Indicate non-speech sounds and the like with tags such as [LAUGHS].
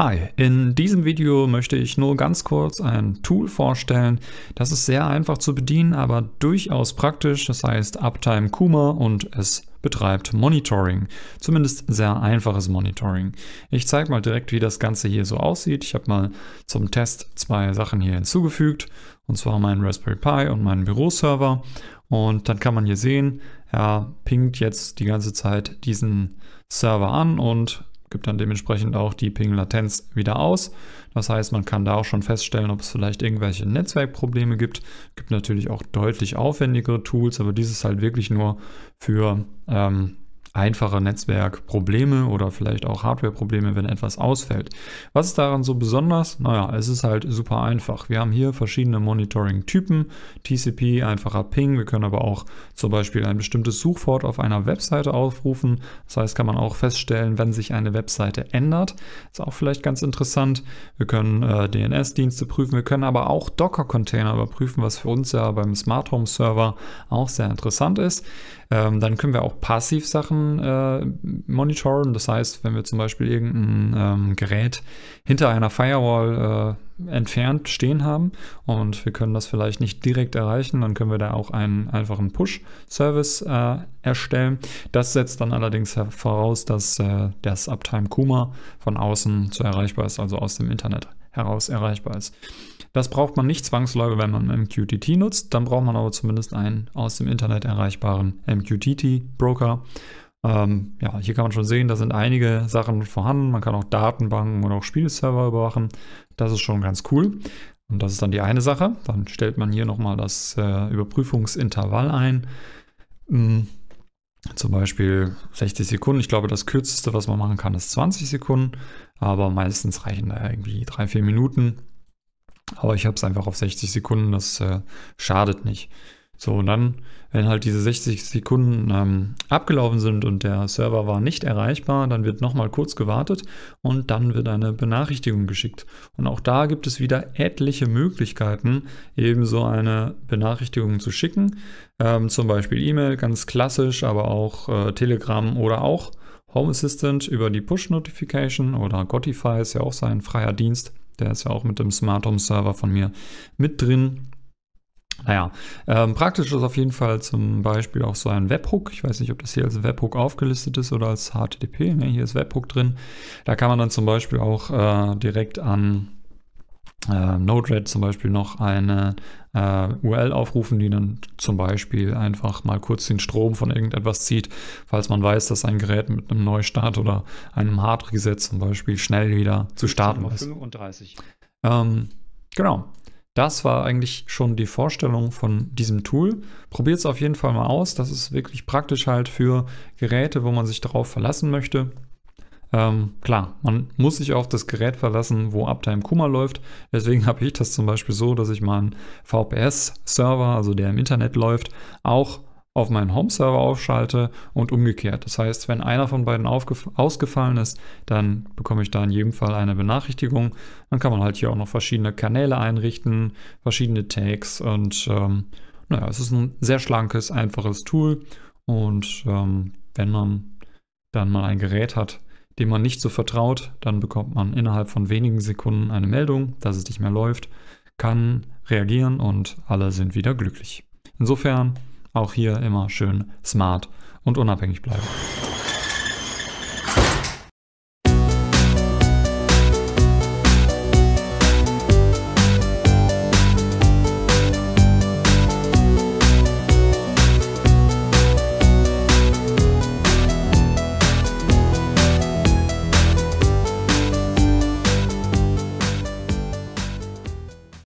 Hi, in diesem Video möchte ich nur ganz kurz ein Tool vorstellen. Das ist sehr einfach zu bedienen, aber durchaus praktisch. Das heißt Uptime Kuma und es betreibt Monitoring. Zumindest sehr einfaches Monitoring. Ich zeige mal direkt, wie das Ganze hier so aussieht. Ich habe mal zum Test zwei Sachen hier hinzugefügt. Und zwar meinen Raspberry Pi und meinen Büroserver. Und dann kann man hier sehen, er pingt jetzt die ganze Zeit diesen Server an und gibt dann dementsprechend auch die Ping-Latenz wieder aus. Das heißt, man kann da auch schon feststellen, ob es vielleicht irgendwelche Netzwerkprobleme gibt. Es Gibt natürlich auch deutlich aufwendigere Tools, aber dieses halt wirklich nur für ähm, einfache Netzwerkprobleme oder vielleicht auch Hardwareprobleme, wenn etwas ausfällt. Was ist daran so besonders? Naja, es ist halt super einfach. Wir haben hier verschiedene Monitoring-Typen, TCP, einfacher Ping. Wir können aber auch zum Beispiel ein bestimmtes Suchwort auf einer Webseite aufrufen. Das heißt, kann man auch feststellen, wenn sich eine Webseite ändert. Ist auch vielleicht ganz interessant. Wir können äh, DNS-Dienste prüfen. Wir können aber auch Docker-Container überprüfen, was für uns ja beim Smart Home Server auch sehr interessant ist. Ähm, dann können wir auch passiv Sachen monitoren, äh, monitoren. Das heißt, wenn wir zum Beispiel irgendein ähm, Gerät hinter einer Firewall äh, entfernt stehen haben und wir können das vielleicht nicht direkt erreichen, dann können wir da auch einen einfachen Push-Service äh, erstellen. Das setzt dann allerdings voraus, dass äh, das Uptime Kuma von außen zu erreichbar ist, also aus dem Internet heraus erreichbar ist. Das braucht man nicht zwangsläufig, wenn man MQTT nutzt. Dann braucht man aber zumindest einen aus dem Internet erreichbaren MQTT-Broker. Ähm, ja, hier kann man schon sehen, da sind einige Sachen vorhanden. Man kann auch Datenbanken und auch Spielserver überwachen. Das ist schon ganz cool. Und das ist dann die eine Sache. Dann stellt man hier nochmal das äh, Überprüfungsintervall ein. Hm, zum Beispiel 60 Sekunden. Ich glaube, das kürzeste, was man machen kann, ist 20 Sekunden. Aber meistens reichen da irgendwie 3, 4 Minuten. Aber ich habe es einfach auf 60 Sekunden. Das äh, schadet nicht. So, und dann, wenn halt diese 60 Sekunden ähm, abgelaufen sind und der Server war nicht erreichbar, dann wird nochmal kurz gewartet und dann wird eine Benachrichtigung geschickt. Und auch da gibt es wieder etliche Möglichkeiten, eben so eine Benachrichtigung zu schicken. Ähm, zum Beispiel E-Mail, ganz klassisch, aber auch äh, Telegram oder auch Home Assistant über die Push Notification oder Gotify ist ja auch sein freier Dienst. Der ist ja auch mit dem Smart Home Server von mir mit drin. Naja, ähm, praktisch ist auf jeden Fall zum Beispiel auch so ein Webhook. Ich weiß nicht, ob das hier als Webhook aufgelistet ist oder als HTTP. Ne, hier ist Webhook drin. Da kann man dann zum Beispiel auch äh, direkt an äh, Node-RED zum Beispiel noch eine äh, URL aufrufen, die dann zum Beispiel einfach mal kurz den Strom von irgendetwas zieht, falls man weiß, dass ein Gerät mit einem Neustart oder einem Hard-Reset zum Beispiel schnell wieder zu starten weiß. 35. Ähm, genau. Das war eigentlich schon die Vorstellung von diesem Tool. Probiert es auf jeden Fall mal aus. Das ist wirklich praktisch halt für Geräte, wo man sich darauf verlassen möchte. Ähm, klar, man muss sich auf das Gerät verlassen, wo Uptime Kuma läuft. Deswegen [LAUGHS] habe ich das zum Beispiel so, dass ich meinen VPS-Server, also der im Internet läuft, auch auf meinen Home-Server aufschalte und umgekehrt. Das heißt, wenn einer von beiden ausgefallen ist, dann bekomme ich da in jedem Fall eine Benachrichtigung. Dann kann man halt hier auch noch verschiedene Kanäle einrichten, verschiedene Tags und ähm, naja, es ist ein sehr schlankes, einfaches Tool und ähm, wenn man dann mal ein Gerät hat, dem man nicht so vertraut, dann bekommt man innerhalb von wenigen Sekunden eine Meldung, dass es nicht mehr läuft, kann reagieren und alle sind wieder glücklich. Insofern auch hier immer schön smart und unabhängig bleiben.